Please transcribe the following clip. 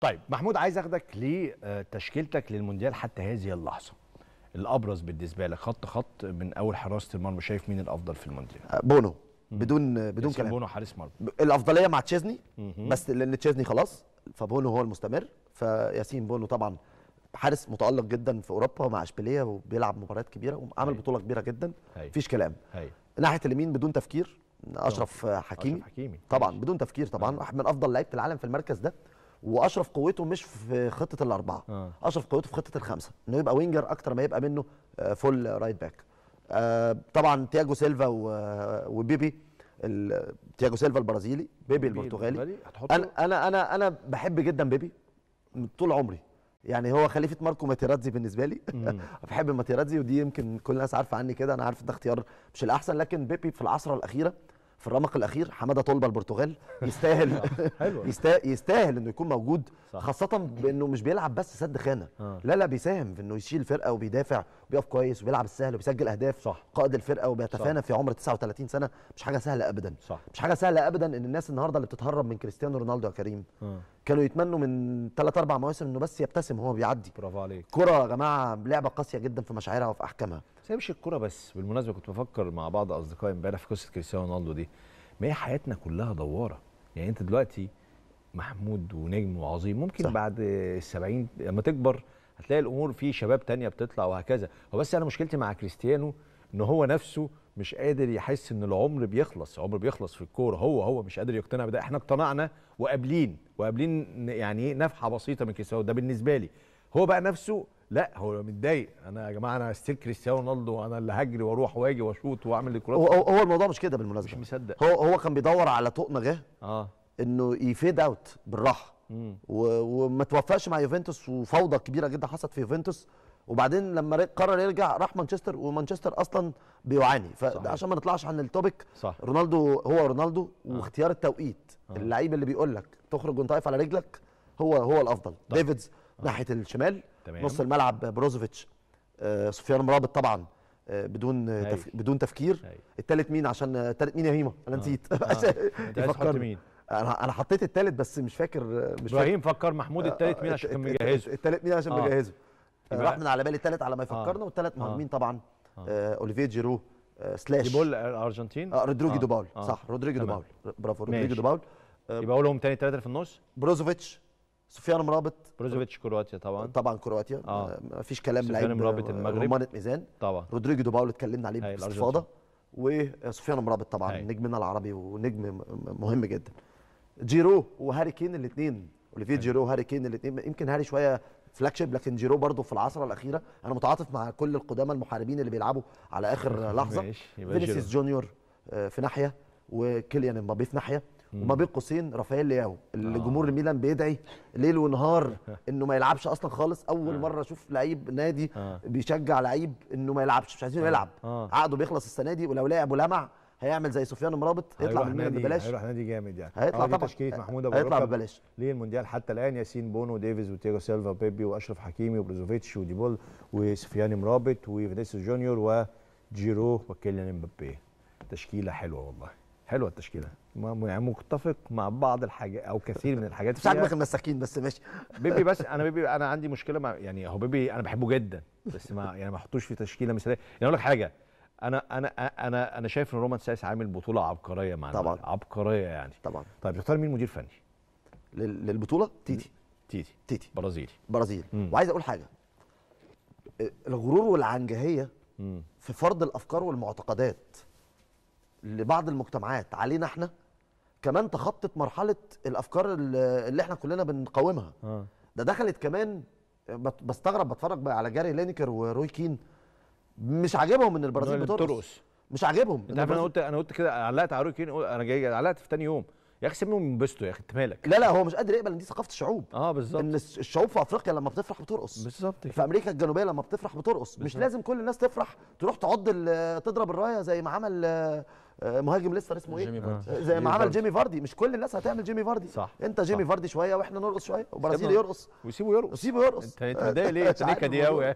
طيب محمود عايز اخدك لتشكيلتك للمونديال حتى هذه اللحظه الابرز بالنسبه لك خط خط من اول حراسه المرمى شايف مين الافضل في المونديال آه، بونو بدون بدون كلام بونو حارس مرمى الافضليه مع تشيزني بس لان تشيزني خلاص فبونو هو المستمر فياسين بونو طبعا حارس متالق جدا في اوروبا مع اشبيليه وبيلعب مباريات كبيره وعمل بطوله كبيره جدا مفيش كلام هي. ناحيه اليمين بدون تفكير اشرف حكيمي, أشرف حكيمي. طبعا بدون تفكير طبعا واحد من افضل لعيبه العالم في المركز ده واشرف قوته مش في خطه الاربعه آه. اشرف قوته في خطه الخمسه انه يبقى وينجر اكتر ما يبقى منه فول رايت باك آه طبعا تياجو سيلفا آه، وبيبي تياجو سيلفا البرازيلي بيبي البرتغالي انا انا انا انا بحب جدا بيبي من طول عمري يعني هو خليفه ماركو ماتيراتزي بالنسبه لي بحب ماتيراتزي ودي يمكن كل الناس عارفه عني كده انا عارف ده اختيار مش الاحسن لكن بيبي في العصره الاخيره في الرمق الاخير حماده طلبه البرتغال يستاهل آه، يستاهل يستاهل انه يكون موجود خاصه بانه مش بيلعب بس سد خانه آه. لا لا بيساهم في انه يشيل فرقه وبيدافع وبيقف كويس وبيلعب السهل وبيسجل اهداف صح. قائد الفرقه وبيتفانى في عمر 39 سنه مش حاجه سهله ابدا صح. مش حاجه سهله ابدا ان الناس النهارده اللي بتتهرب من كريستيانو رونالدو يا كريم آه. كانوا يتمنوا من ثلاث اربع مواسم انه بس يبتسم وهو بيعدي برافو عليك كره يا جماعه لعبه قاسيه جدا في مشاعرها وفي احكامها مش الكوره بس بالمناسبه كنت بفكر مع بعض اصدقائي امبارح في قصه كريستيانو رونالدو دي ما هي حياتنا كلها دواره يعني انت دلوقتي محمود ونجم وعظيم ممكن صح. بعد ال 70 لما تكبر هتلاقي الامور في شباب تانية بتطلع وهكذا هو بس انا مشكلتي مع كريستيانو ان هو نفسه مش قادر يحس ان العمر بيخلص عمر بيخلص في الكوره هو هو مش قادر يقتنع بده احنا اقتنعنا وقابلين وقابلين يعني ايه نفحه بسيطه من كريستيانو ده بالنسبه لي هو بقى نفسه لا هو متضايق انا يا جماعه انا ستيل كريستيانو رونالدو انا اللي هجري واروح واجي واشوط واعمل الكرات هو, هو الموضوع مش كده بالمناسبه مش مصدق هو هو كان بيدور على طقم غير اه انه يفيد اوت بالراحه وما توفقش مع يوفنتوس وفوضى كبيره جدا حصلت في يوفنتوس وبعدين لما قرر يرجع راح مانشستر ومانشستر اصلا بيعاني فعشان ما نطلعش عن التوبيك صح. رونالدو هو رونالدو آه. واختيار التوقيت آه. اللعيب اللي بيقول لك تخرج وانت على رجلك هو هو الافضل ديفيدز طيب. ناحيه الشمال تمام. نص الملعب بروزوفيتش آه سفيان مرابط طبعا آه بدون تف... بدون تفكير الثالث مين عشان آه، الثالث مين يا هيما انا آه. نسيت آه. مين انا انا حطيت الثالث بس مش فاكر آه، مش ابراهيم فاكر, فكر محمود آه، الثالث مين عشان مجهزه الثالث مين عشان مجهزه راح من على بالي الثالث على ما يفكرنا والثالث مهاجمين طبعا اوليفيه جيرو سلاش ديبول الارجنتين اه رودريجو دوباول صح رودريجو دوباول برافو رودريجو دوباول يبقى اقولهم تاني ثلاثه في النص بروزوفيتش سفيان مرابط بروزوفيتش كرواتيا طبعا طبعا كرواتيا آه. ما فيش كلام لعيب سفيان مرابط المغرب رومانة ميزان طبعا رودريجو دوباول اتكلمنا عليه باستفاضه وسفيان مرابط طبعا هي. نجمنا العربي ونجم مهم جدا جيرو وهاري كين الاثنين اوليفيه جيرو وهاري كين الاثنين يمكن هاري شويه فلاج شيب لكن جيرو برضه في العصر الاخيره انا متعاطف مع كل القدامى المحاربين اللي بيلعبوا على اخر لحظه فينيسيوس جونيور آه، في ناحيه وكيليان امبابي في ناحيه وما بين قوسين رافائيل لياو اللي آه. جمهور الميلان بيدعي ليل ونهار انه ما يلعبش اصلا خالص اول آه. مره اشوف لعيب نادي آه. بيشجع لعيب انه ما يلعبش مش عايزينه يلعب عقده بيخلص السنه دي ولو لعب ولمع هيعمل زي سفيان مرابط يطلع من الميلان ببلاش هيروح نادي جامد يعني هيطلع طبعا تشكيله محمود ابو هيطلع ببلاش ليه المونديال حتى الان ياسين بونو ديفيز وتيجو سيلفا وبيبي واشرف حكيمي وبروزوفيتش وديبول وسفيان مرابط وفينيسيوس جونيور وجيرو وكيليان امبابي تشكيله حلوه والله حلوه التشكيله يعني متفق مع بعض الحاجات او كثير من الحاجات مش عاجبك المساكين بس ماشي بيبي بس انا بيبي انا عندي مشكله مع يعني هو بيبي انا بحبه جدا بس ما يعني ما احطوش في تشكيله مثاليه يعني اقول لك حاجه انا انا انا انا شايف ان رومان سايس عامل بطوله عبقريه مع طبعا عبقريه يعني طبعا طيب يختار مين مدير فني للبطوله تيتي تيتي تيتي برازيلي برازيلي وعايز اقول حاجه الغرور والعنجهيه في فرض الافكار والمعتقدات لبعض المجتمعات علينا احنا كمان تخطت مرحله الافكار اللي احنا كلنا بنقاومها آه. ده دخلت كمان بستغرب بتفرج بقى على جاري لينكر وروي كين مش عاجبهم ان البرازيل بترقص مش عاجبهم انت عارف انا قلت انا قلت كده علقت على روي كين انا جاي علقت في ثاني يوم يا اخي سيبهم ينبسطوا يا اخي انت مالك لا لا هو مش قادر يقبل ان دي ثقافه الشعوب اه بالظبط ان الشعوب في افريقيا لما بتفرح بترقص بالظبط في امريكا الجنوبيه لما بتفرح بترقص مش لازم كل الناس تفرح تروح تعض تضرب الرايه زي ما عمل آه، مهاجم لسه اسمه ايه آه، زي ما عمل جيمي فاردي مش كل الناس هتعمل جيمي فاردي صح انت جيمي صح. فاردي شويه واحنا نرقص شويه وبرازيلي يرقص ويسيبه يرقص وسيبه يرقص انت متضايق ليه انت نكدي قوي